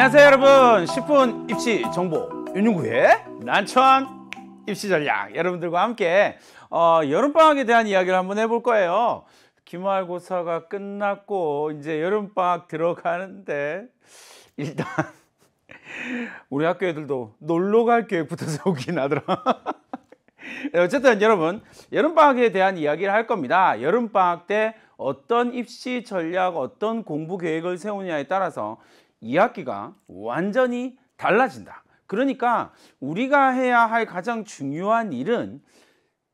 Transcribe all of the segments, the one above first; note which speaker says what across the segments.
Speaker 1: 안녕하세요 여러분 10분 입시 정보 윤용구의 난처한 입시 전략 여러분들과 함께 어, 여름방학에 대한 이야기를 한번 해볼 거예요 기말고사가 끝났고 이제 여름방학 들어가는데 일단 우리 학교 애들도 놀러 갈 계획부터 세우긴 하더라 네, 어쨌든 여러분 여름방학에 대한 이야기를 할 겁니다 여름방학 때 어떤 입시 전략, 어떤 공부 계획을 세우냐에 따라서 2학기가 완전히 달라진다. 그러니까 우리가 해야 할 가장 중요한 일은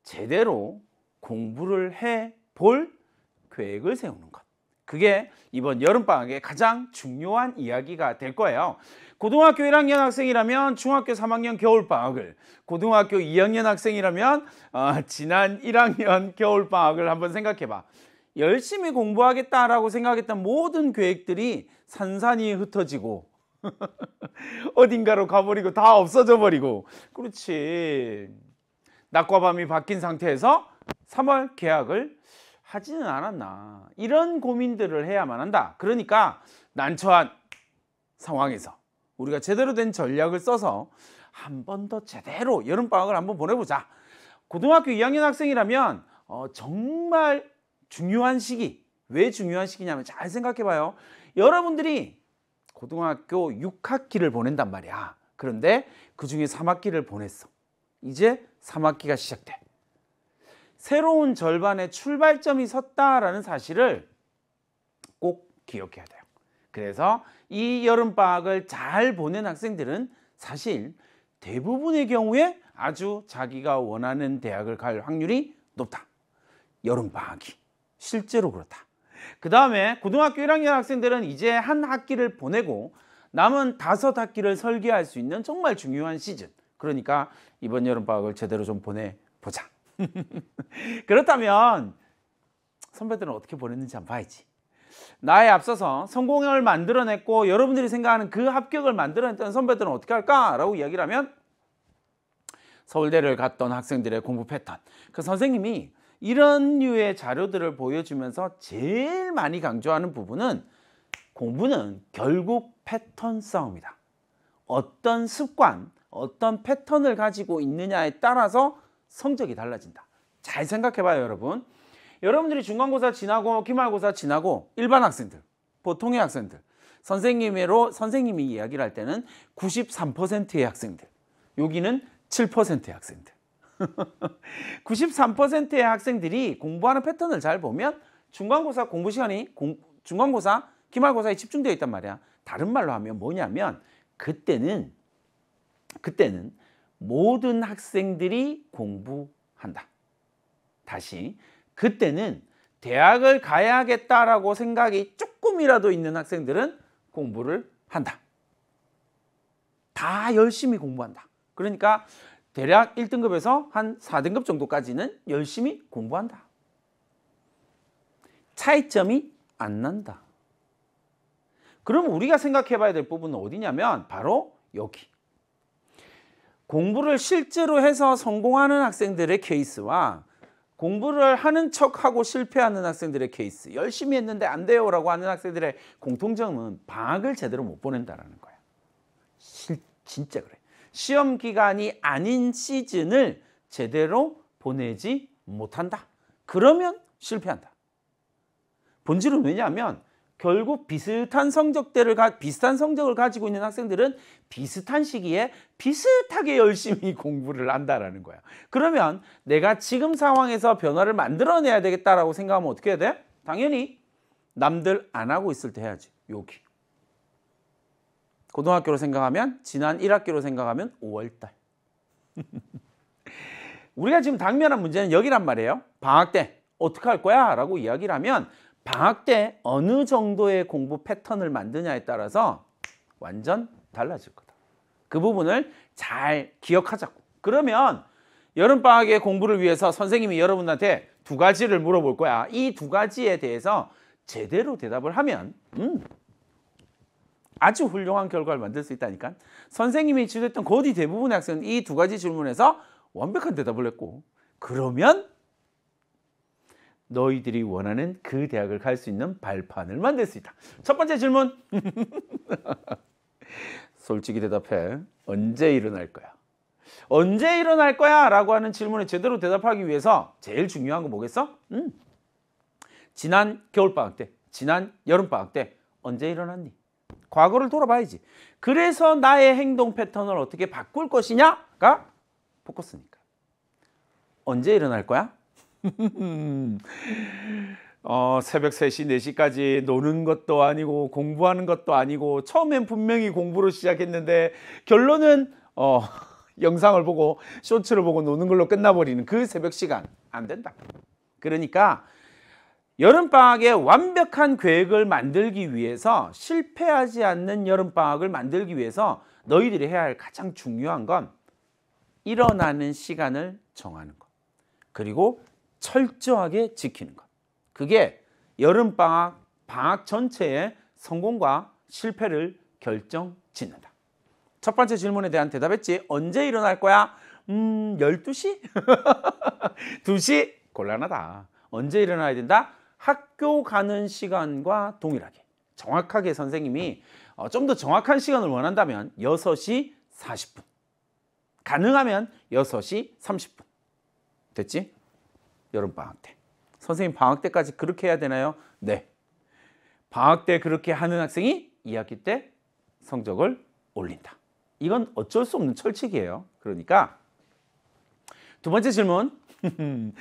Speaker 1: 제대로 공부를 해 볼 계획을 세우는 것. 그게 이번 여름방학의 가장 중요한 이야기가 될 거예요. 고등학교 1학년 학생이라면 중학교 3학년 겨울방학을, 고등학교 2학년 학생이라면 어, 지난 1학년 겨울방학을 한번 생각해봐. 열심히 공부하겠다라고 생각했던 모든 계획들이 산산이 흩어지고 어딘가로 가버리고 다 없어져 버리고 그렇지 낮과 밤이 바뀐 상태에서 3월 계약을 하지는 않았나 이런 고민들을 해야만 한다 그러니까 난처한 상황에서 우리가 제대로 된 전략을 써서 한 번 더 제대로 여름방학을 한번 보내보자 고등학교 2학년 학생이라면 어, 정말 중요한 시기. 왜 중요한 시기냐면 잘 생각해 봐요. 여러분들이 고등학교 6학기를 보낸단 말이야. 그런데 그 중에 3학기를 보냈어. 이제 3학기가 시작돼. 새로운 절반의 출발점이 섰다라는 사실을 꼭 기억해야 돼요. 그래서 이 여름방학을 잘 보낸 학생들은 사실 대부분의 경우에 아주 자기가 원하는 대학을 갈 확률이 높다. 여름방학이. 실제로 그렇다. 그 다음에 고등학교 1학년 학생들은 이제 한 학기를 보내고 남은 다섯 학기를 설계할 수 있는 정말 중요한 시즌. 그러니까 이번 여름방학을 제대로 좀 보내보자. 그렇다면 선배들은 어떻게 보냈는지 한번 봐야지. 나에 앞서서 성공을 만들어냈고 여러분들이 생각하는 그 합격을 만들어냈던 선배들은 어떻게 할까라고 이야기를 하면 서울대를 갔던 학생들의 공부 패턴 그 선생님이 이런 류의 자료들을 보여주면서 제일 많이 강조하는 부분은 공부는 결국 패턴 싸움이다. 어떤 습관, 어떤 패턴을 가지고 있느냐에 따라서 성적이 달라진다. 잘 생각해봐요 여러분. 여러분들이 중간고사 지나고 기말고사 지나고 일반 학생들, 보통의 학생들 선생님으로 선생님이 이야기를 할 때는 93%의 학생들 여기는 7%의 학생들 93%의 학생들이 공부하는 패턴을 잘 보면 중간고사 공부 시간이 공, 중간고사 기말고사에 집중되어 있단 말이야. 다른 말로 하면 뭐냐면 그때는 그때는 모든 학생들이 공부한다. 다시 그때는 대학을 가야겠다라고 생각이 조금이라도 있는 학생들은 공부를 한다. 다 열심히 공부한다. 그러니까 대략 1등급에서 한 4등급 정도까지는 열심히 공부한다. 차이점이 안 난다. 그럼 우리가 생각해 봐야 될 부분은 어디냐면 바로 여기. 공부를 실제로 해서 성공하는 학생들의 케이스와 공부를 하는 척하고 실패하는 학생들의 케이스 열심히 했는데 안 돼요 라고 하는 학생들의 공통점은 방학을 제대로 못 보낸다라는 거야 실, 진짜 그래 시험 기간이 아닌 시즌을 제대로 보내지 못한다. 그러면 실패한다. 본질은 왜냐하면 결국 비슷한 성적대를 가, 비슷한 성적을 가지고 있는 학생들은 비슷한 시기에 비슷하게 열심히 공부를 한다라는 거야. 그러면 내가 지금 상황에서 변화를 만들어내야 되겠다라고 생각하면 어떻게 해야 돼? 당연히 남들 안 하고 있을 때 해야지. 여기. 고등학교로 생각하면 지난 1학기로 생각하면 5월달. 우리가 지금 당면한 문제는 여기란 말이에요. 방학 때 어떻게 할 거야? 라고 이야기를 하면 방학 때 어느 정도의 공부 패턴을 만드냐에 따라서 완전 달라질 거다. 그 부분을 잘 기억하자고. 그러면 여름방학에 공부를 위해서 선생님이 여러분한테 두 가지를 물어볼 거야. 이 두 가지에 대해서 제대로 대답을 하면 음, 아주 훌륭한 결과를 만들 수 있다니까. 선생님이 지도했던 거의 대부분의 학생은 이 두 가지 질문에서 완벽한 대답을 했고 그러면 너희들이 원하는 그 대학을 갈 수 있는 발판을 만들 수 있다. 첫 번째 질문. 솔직히 대답해. 언제 일어날 거야? 언제 일어날 거야? 라고 하는 질문에 제대로 대답하기 위해서 제일 중요한 거 뭐겠어? 음. 지난 겨울방학 때, 지난 여름방학 때 언제 일어났니? 과거를 돌아봐야지. 그래서 나의 행동 패턴을 어떻게 바꿀 것이냐가 포커스니까. 언제 일어날 거야? 어, 새벽 3시, 4시까지 노는 것도 아니고 공부하는 것도 아니고 처음엔 분명히 공부로 시작했는데 결론은 어, 영상을 보고 쇼츠를 보고 노는 걸로 끝나버리는 그 새벽 시간 안 된다. 그러니까 여름방학에 완벽한 계획을 만들기 위해서 실패하지 않는 여름방학을 만들기 위해서 너희들이 해야 할 가장 중요한 건 일어나는 시간을 정하는 것 그리고 철저하게 지키는 것 그게 여름방학 방학 전체의 성공과 실패를 결정짓는다 첫 번째 질문에 대한 대답했지 언제 일어날 거야? 음 12시? 2시? 곤란하다 언제 일어나야 된다? 학교 가는 시간과 동일하게 정확하게 선생님이 어, 좀 더 정확한 시간을 원한다면 6시 40분 가능하면 6시 30분 됐지? 여름방학 때 선생님 방학 때까지 그렇게 해야 되나요? 네 방학 때 그렇게 하는 학생이 2학기 때 성적을 올린다 이건 어쩔 수 없는 철칙이에요 그러니까 두 번째 질문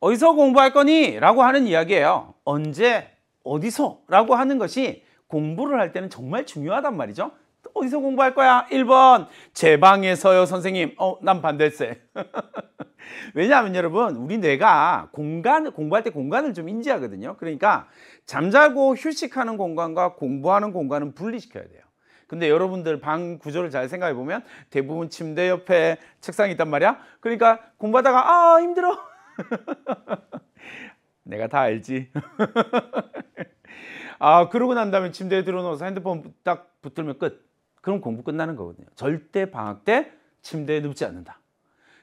Speaker 1: 어디서 공부할 거니? 라고 하는 이야기예요. 언제? 어디서? 라고 하는 것이 공부를 할 때는 정말 중요하단 말이죠. 어디서 공부할 거야? 1번 제 방에서요 선생님 어난 반대세 왜냐하면 여러분 우리 뇌가 공간 공부할 때 공간을 좀 인지하거든요 그러니까 잠자고 휴식하는 공간과 공부하는 공간은 분리시켜야 돼요 근데 여러분들 방 구조를 잘 생각해 보면 대부분 침대 옆에 책상이 있단 말이야 그러니까 공부하다가 아 힘들어 내가 다 알지. 아 그러고 난 다음에 침대에 들어놓아서 핸드폰 딱 붙들면 끝. 그럼 공부 끝나는 거거든요. 절대 방학 때 침대에 눕지 않는다.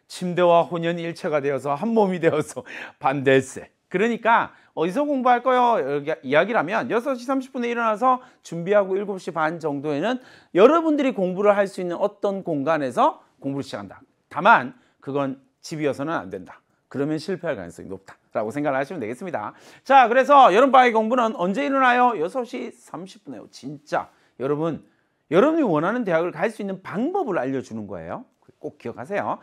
Speaker 1: 침대와 혼연 일체가 되어서 한 몸이 되어서 반대세. 그러니까 어디서 공부할 거요? 이야기라면 6시 30분에 일어나서 준비하고 7시 반 정도에는 여러분들이 공부를 할 수 있는 어떤 공간에서 공부를 시작한다. 다만 그건 집이어서는 안 된다. 그러면 실패할 가능성이 높다라고 생각을 하시면 되겠습니다. 자, 그래서 여름방학 공부는 언제 일어나요? 6시 30분에요. 진짜 여러분, 여러분이 원하는 대학을 갈 수 있는 방법을 알려주는 거예요. 꼭 기억하세요.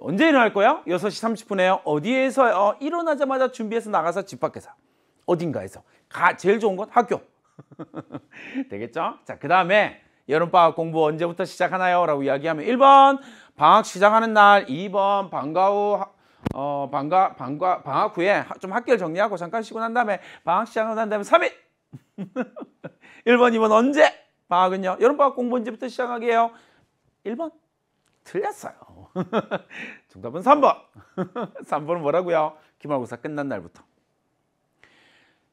Speaker 1: 언제 일어날 거예요? 6시 30분에요. 어디에서요? 일어나자마자 준비해서 나가서 집 밖에서 어딘가에서 가 제일 좋은 건 학교 되겠죠? 자, 그 다음에 여름방학 공부 언제부터 시작하나요? 라고 이야기하면 1번 방학 시작하는 날, 2번 방과 후 어, 방과, 방과, 방학 후에 좀학교를 정리하고 잠깐 쉬고 난 다음에 방학 시작하고 난 다음에 3일! 1번, 2번 언제? 방학은요? 여름방학 공부 언제부터 시작하게요? 1번. 틀렸어요. 정답은 3번. 3번은 뭐라고요? 기말고사 끝난 날부터.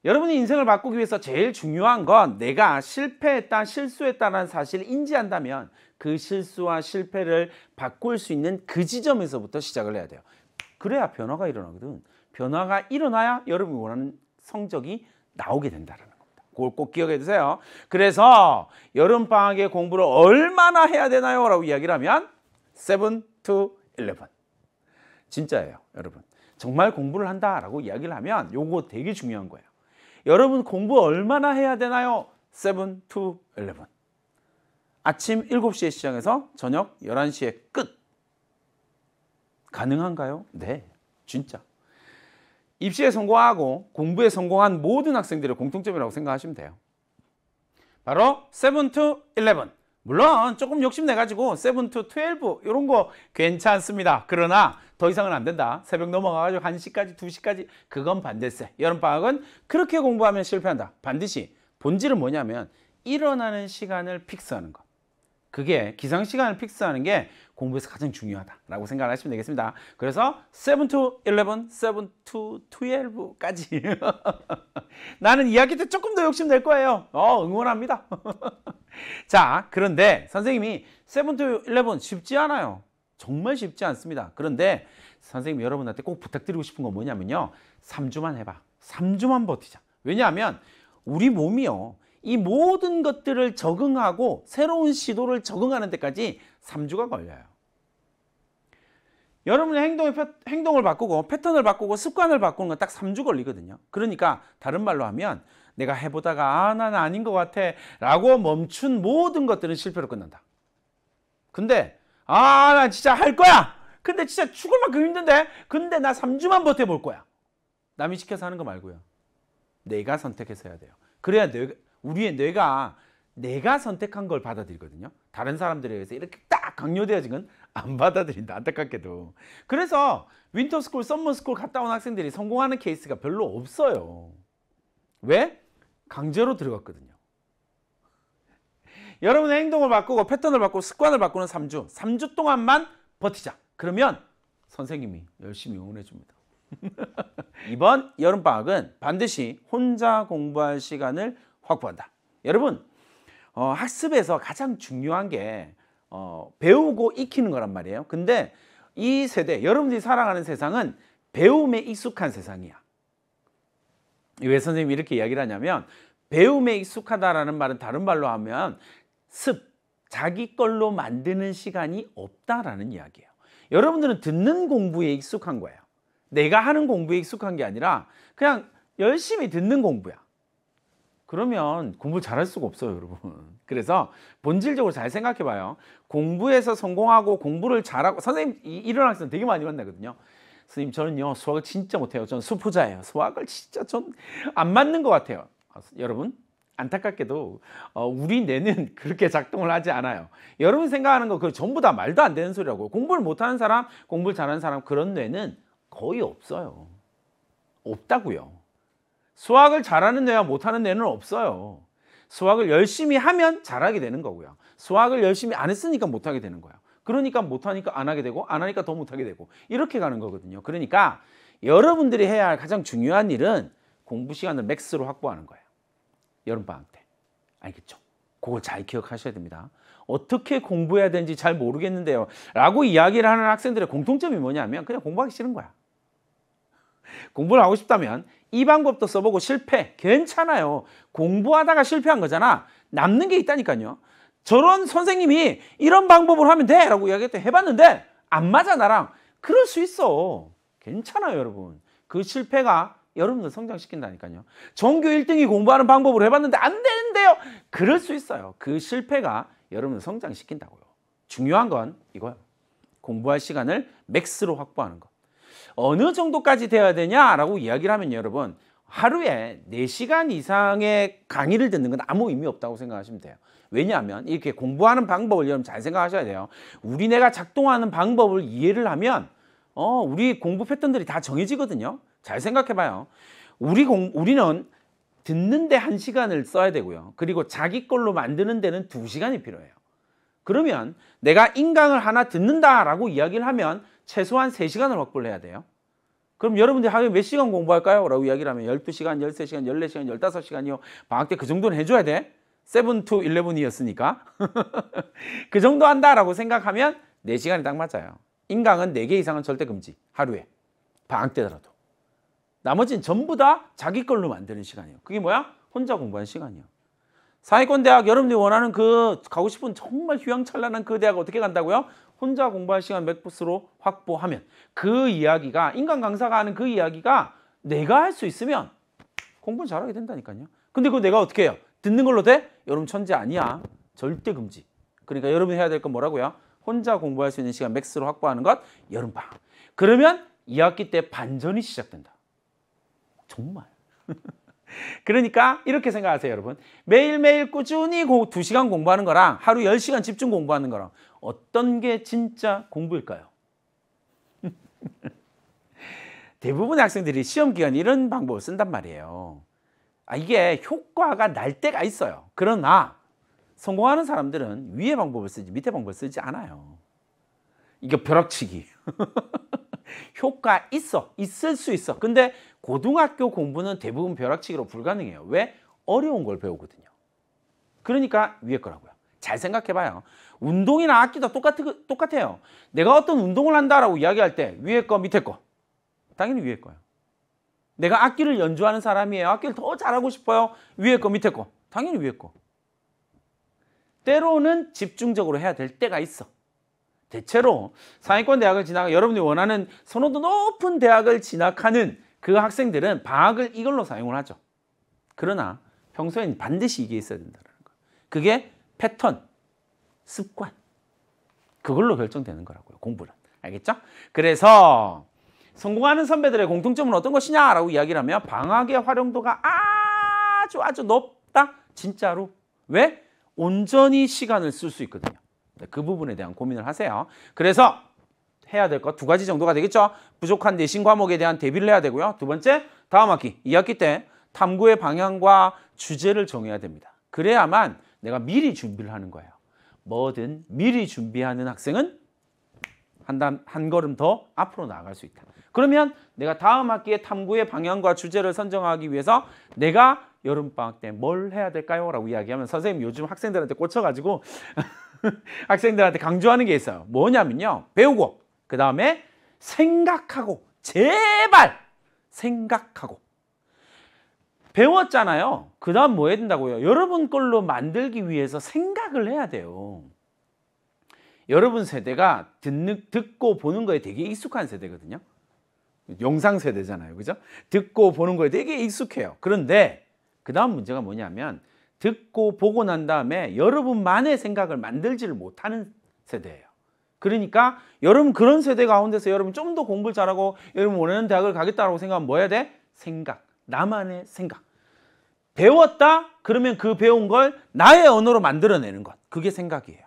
Speaker 1: 여러분이 인생을 바꾸기 위해서 제일 중요한 건 내가 실패했다, 실수했다는 사실을 인지한다면 그 실수와 실패를 바꿀 수 있는 그 지점에서부터 시작을 해야 돼요. 그래야 변화가 일어나거든. 변화가 일어나야 여러분이 원하는 성적이 나오게 된다는 겁니다. 그걸 꼭 기억해 두세요. 그래서 여름방학에 공부를 얼마나 해야 되나요? 라고 이야기를 하면 7 to 11. 진짜예요, 여러분. 정말 공부를 한다라고 이야기를 하면 요거 되게 중요한 거예요. 여러분 공부 얼마나 해야 되나요? 7 to 11. 아침 7시에 시작해서 저녁 11시에 끝. 가능한가요? 네, 진짜. 입시에 성공하고 공부에 성공한 모든 학생들의 공통점이라고 생각하시면 돼요. 바로 7 to 11. 물론 조금 욕심내가지고 7 to 12 이런 거 괜찮습니다. 그러나 더 이상은 안 된다. 새벽 넘어가가지고 1시까지 2시까지 그건 반대세. 여름방학은 그렇게 공부하면 실패한다. 반드시 본질은 뭐냐면 일어나는 시간을 픽스하는 것. 그게 기상 시간을 픽스하는 게 공부에서 가장 중요하다라고 생각을 하시면 되겠습니다. 그래서 7 to 11, 7 to 12까지 나는 2학기 때 조금 더 욕심 낼 거예요. 어, 응원합니다. 자, 그런데 선생님이 7 to 11 쉽지 않아요. 정말 쉽지 않습니다. 그런데 선생님 여러분한테 꼭 부탁드리고 싶은 건 뭐냐면요. 3주만 해봐. 3주만 버티자. 왜냐하면 우리 몸이요. 이 모든 것들을 적응하고 새로운 시도를 적응하는 데까지 3주가 걸려요. 여러분의 행동의 패, 행동을 바꾸고 패턴을 바꾸고 습관을 바꾸는 건 딱 3주 걸리거든요. 그러니까 다른 말로 하면 내가 해보다가 아, 난 아닌 것 같아 라고 멈춘 모든 것들은 실패로 끝난다. 근데 아, 나 진짜 할 거야. 근데 진짜 죽을 만큼 힘든데 근데 나 3주만 버텨볼 거야. 남이 시켜서 하는 거 말고요. 내가 선택해서 해야 돼요. 그래야 내, 우리의 뇌가 내가 선택한 걸 받아들이거든요. 다른 사람들에 의해서 이렇게 딱 강요되어진 건안 받아들인다. 안타깝게도. 그래서 윈터스쿨, 썸머스쿨 갔다 온 학생들이 성공하는 케이스가 별로 없어요. 왜? 강제로 들어갔거든요. 여러분의 행동을 바꾸고 패턴을 바꾸고 습관을 바꾸는 3주. 3주 동안만 버티자. 그러면 선생님이 열심히 응원해 줍니다. 이번 여름방학은 반드시 혼자 공부할 시간을 확보한다. 여러분 어, 학습에서 가장 중요한 게 어, 배우고 익히는 거란 말이에요. 근데 이 세대, 여러분들이 살아가는 세상은 배움에 익숙한 세상이야. 왜 선생님이 이렇게 이야기를 하냐면 배움에 익숙하다라는 말은 다른 말로 하면 습, 자기 걸로 만드는 시간이 없다라는 이야기예요. 여러분들은 듣는 공부에 익숙한 거예요. 내가 하는 공부에 익숙한 게 아니라 그냥 열심히 듣는 공부야. 그러면 공부 잘할 수가 없어요 여러분 그래서 본질적으로 잘 생각해 봐요 공부에서 성공하고 공부를 잘하고 선생님 이런 학생 되게 많이 만나거든요 선생님 저는요 수학을 진짜 못해요 저는 수포자예요 수학을 진짜 좀 안 맞는 것 같아요 아, 여러분 안타깝게도 어, 우리 뇌는 그렇게 작동을 하지 않아요 여러분 생각하는 거 그 전부 다 말도 안 되는 소리라고 공부를 못하는 사람 공부를 잘하는 사람 그런 뇌는 거의 없어요 없다고요 수학을 잘하는 애와 못하는 애는 없어요. 수학을 열심히 하면 잘하게 되는 거고요. 수학을 열심히 안 했으니까 못하게 되는 거예요. 그러니까 못하니까 안 하게 되고 안 하니까 더 못하게 되고 이렇게 가는 거거든요. 그러니까 여러분들이 해야 할 가장 중요한 일은 공부 시간을 맥스로 확보하는 거예요. 여름방학 때. 알겠죠? 그걸 잘 기억하셔야 됩니다. 어떻게 공부해야 되는지 잘 모르겠는데요. 라고 이야기를 하는 학생들의 공통점이 뭐냐면 그냥 공부하기 싫은 거야. 공부를 하고 싶다면 이 방법도 써보고 실패 괜찮아요 공부하다가 실패한 거잖아 남는 게 있다니까요 저런 선생님이 이런 방법을 하면 돼 라고 이야기했더니 해봤는데 안 맞아 나랑 그럴 수 있어 괜찮아요 여러분 그 실패가 여러분들 성장시킨다니까요 전교 1등이 공부하는 방법으로 해봤는데 안 되는데요 그럴 수 있어요 그 실패가 여러분을 성장시킨다고요 중요한 건 이거예요 공부할 시간을 맥스로 확보하는 것 어느 정도까지 돼야 되냐라고 이야기를 하면 여러분 하루에 4시간 이상의 강의를 듣는 건 아무 의미 없다고 생각하시면 돼요. 왜냐하면 이렇게 공부하는 방법을 여러분 잘 생각하셔야 돼요. 우리 내가 작동하는 방법을 이해를 하면 어, 우리 공부 패턴들이 다 정해지거든요. 잘 생각해봐요. 우리 공, 우리는 듣는데 한 시간을 써야 되고요. 그리고 자기 걸로 만드는 데는 두 시간이 필요해요. 그러면 내가 인강을 하나 듣는다라고 이야기를 하면 최소한 3시간을 확보를 해야 돼요. 그럼 여러분들이 하루에 몇 시간 공부할까요? 라고 이야기를 하면 12시간, 13시간, 14시간, 15시간이요. 방학 때 그 정도는 해줘야 돼. 7 to 11이었으니까. 그 정도 한다라고 생각하면 4시간이 딱 맞아요. 인강은 4개 이상은 절대 금지. 하루에. 방학 때더라도. 나머지는 전부 다 자기 걸로 만드는 시간이에요. 그게 뭐야? 혼자 공부하는 시간이에요. 사회권 대학 여러분들이 원하는 그 가고 싶은 정말 휴양찬란한그 대학 어떻게 간다고요? 혼자 공부할 시간 맥북스로 확보하면 그 이야기가 인간 강사가 하는 그 이야기가 내가 할 수 있으면 공부는 잘하게 된다니까요. 근데 그거 내가 어떻게 해요? 듣는 걸로 돼? 여러분 천재 아니야. 절대 금지. 그러니까 여러분이 해야 될 건 뭐라고요? 혼자 공부할 수 있는 시간 맥스로 확보하는 것 여름방. 그러면 2학기 때 반전이 시작된다. 정말. 그러니까 이렇게 생각하세요 여러분 매일매일 꾸준히 2시간 공부하는 거랑 하루 10시간 집중 공부하는 거랑 어떤 게 진짜 공부일까요? 대부분의 학생들이 시험 기간 이런 방법을 쓴단 말이에요. 아, 이게 효과가 날 때가 있어요. 그러나 성공하는 사람들은 위의 방법을 쓰지 밑의 방법을 쓰지 않아요. 이게 벼락치기. 효과 있어. 있을 수 있어. 근데 고등학교 공부는 대부분 벼락치기로 불가능해요. 왜? 어려운 걸 배우거든요. 그러니까 위에 거라고 잘 생각해봐요. 운동이나 악기도 똑같, 그, 똑같아요. 내가 어떤 운동을 한다라고 이야기할 때 위에 거, 밑에 거. 당연히 위에 거예요. 내가 악기를 연주하는 사람이에요. 악기를 더 잘하고 싶어요. 위에 거, 밑에 거. 당연히 위에 거. 때로는 집중적으로 해야 될 때가 있어. 대체로 상위권 대학을 진학, 여러분이 원하는 선호도 높은 대학을 진학하는 그 학생들은 방학을 이걸로 사용을 하죠. 그러나 평소엔 반드시 이게 있어야 된다는 거. 예요 그게 패턴, 습관. 그걸로 결정되는 거라고요. 공부는. 알겠죠? 그래서 성공하는 선배들의 공통점은 어떤 것이냐라고 이야기를 하면 방학의 활용도가 아주 아주 높다. 진짜로. 왜? 온전히 시간을 쓸 수 있거든요. 네, 그 부분에 대한 고민을 하세요. 그래서 해야 될 것 두 가지 정도가 되겠죠. 부족한 내신 과목에 대한 대비를 해야 되고요. 두 번째, 다음 학기, 2학기 때 탐구의 방향과 주제를 정해야 됩니다. 그래야만 내가 미리 준비를 하는 거예요. 뭐든 미리 준비하는 학생은 한, 한 걸음 더 앞으로 나아갈 수 있다. 그러면 내가 다음 학기에 탐구의 방향과 주제를 선정하기 위해서 내가 여름방학 때 뭘 해야 될까요? 라고 이야기하면 선생님 요즘 학생들한테 꽂혀가지고 학생들한테 강조하는 게 있어요. 뭐냐면요. 배우고 그 다음에 생각하고 제발 생각하고 배웠잖아요. 그 다음 뭐 해야 된다고요? 여러분 걸로 만들기 위해서 생각을 해야 돼요. 여러분 세대가 듣는, 듣고 보는 거에 되게 익숙한 세대거든요. 영상 세대잖아요. 그죠? 듣고 보는 거에 되게 익숙해요. 그런데 그 다음 문제가 뭐냐면 듣고 보고 난 다음에 여러분만의 생각을 만들지를 못하는 세대예요. 그러니까 여러분 그런 세대 가운데서 여러분 좀 더 공부를 잘하고 여러분 원하는 대학을 가겠다라고 생각하면 뭐 해야 돼? 생각. 나만의 생각. 배웠다? 그러면 그 배운 걸 나의 언어로 만들어내는 것. 그게 생각이에요.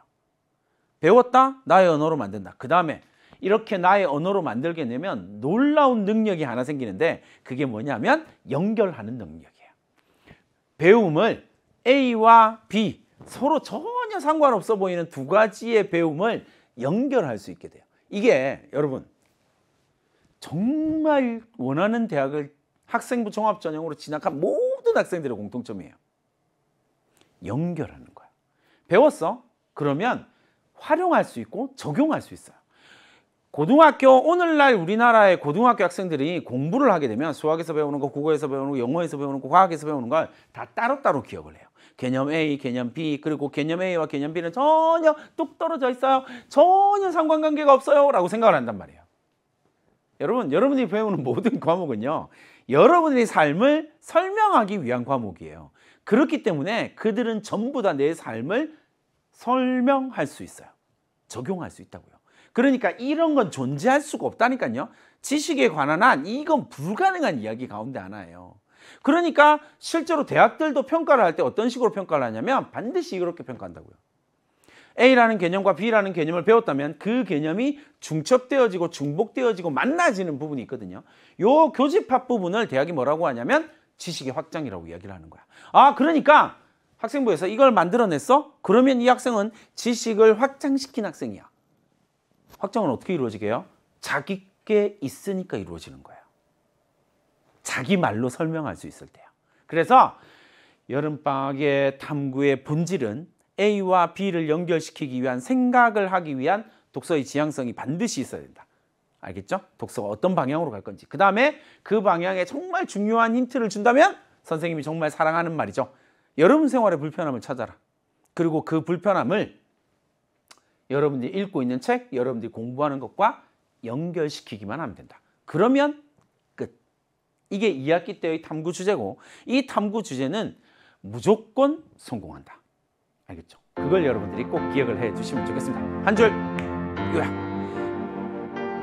Speaker 1: 배웠다? 나의 언어로 만든다. 그 다음에 이렇게 나의 언어로 만들게 되면 놀라운 능력이 하나 생기는데 그게 뭐냐면 연결하는 능력이에요. 배움을 A와 B 서로 전혀 상관없어 보이는 두 가지의 배움을 연결할 수 있게 돼요. 이게 여러분 정말 원하는 대학을 학생부 종합전형으로 진학한 모든 모든 학생들의 공통점이에요. 연결하는 거야. 배웠어? 그러면 활용할 수 있고 적용할 수 있어요. 고등학교 오늘날 우리나라의 고등학교 학생들이 공부를 하게 되면 수학에서 배우는 거, 국어에서 배우는 거, 영어에서 배우는 거, 과학에서 배우는 걸 다 따로따로 기억을 해요. 개념 A, 개념 B, 그리고 개념 A와 개념 B는 전혀 뚝 떨어져 있어요. 전혀 상관관계가 없어요. 라고 생각을 한단 말이에요. 여러분, 여러분이 배우는 모든 과목은요. 여러분의 삶을 설명하기 위한 과목이에요. 그렇기 때문에 그들은 전부 다 내 삶을 설명할 수 있어요. 적용할 수 있다고요. 그러니까 이런 건 존재할 수가 없다니까요. 지식에 관한 한 이건 불가능한 이야기 가운데 하나예요. 그러니까 실제로 대학들도 평가를 할 때 어떤 식으로 평가를 하냐면 반드시 이렇게 평가한다고요. A라는 개념과 B라는 개념을 배웠다면 그 개념이 중첩되어지고 중복되어지고 만나지는 부분이 있거든요. 요 교집합 부분을 대학이 뭐라고 하냐면 지식의 확장이라고 이야기를 하는 거야. 아 그러니까 학생부에서 이걸 만들어냈어? 그러면 이 학생은 지식을 확장시킨 학생이야. 확장은 어떻게 이루어지게요? 자기께 있으니까 이루어지는 거예요. 자기 말로 설명할 수 있을 때요. 그래서 여름방학의 탐구의 본질은 A와 B를 연결시키기 위한 생각을 하기 위한 독서의 지향성이 반드시 있어야 된다. 알겠죠? 독서가 어떤 방향으로 갈 건지. 그 다음에 그 방향에 정말 중요한 힌트를 준다면 선생님이 정말 사랑하는 말이죠. 여러분 생활의 불편함을 찾아라. 그리고 그 불편함을 여러분들이 읽고 있는 책, 여러분들이 공부하는 것과 연결시키기만 하면 된다. 그러면 끝. 이게 2학기 때의 탐구 주제고 이 탐구 주제는 무조건 성공한다. 알겠죠? 그걸 여러분들이 꼭 기억을 해 주시면 좋겠습니다. 한 줄 요약!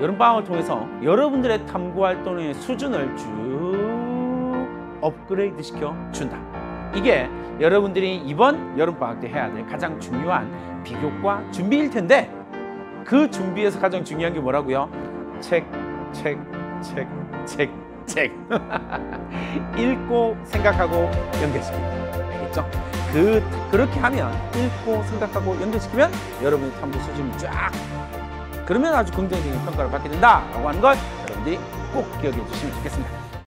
Speaker 1: 여름방학을 통해서 여러분들의 탐구활동의 수준을 쭉 업그레이드 시켜 준다. 이게 여러분들이 이번 여름방학 때 해야 될 가장 중요한 비교과 준비일 텐데 그 준비에서 가장 중요한 게 뭐라고요? 책, 책, 책, 책, 책. 읽고 생각하고 연결시킵니다. 알겠죠? 그, 그렇게 하면 읽고 생각하고 연결시키면 여러분의 탐구 수준이 쫙 그러면 아주 긍정적인 평가를 받게 된다라고 하는 걸 여러분들이 꼭 기억해 주시면 좋겠습니다.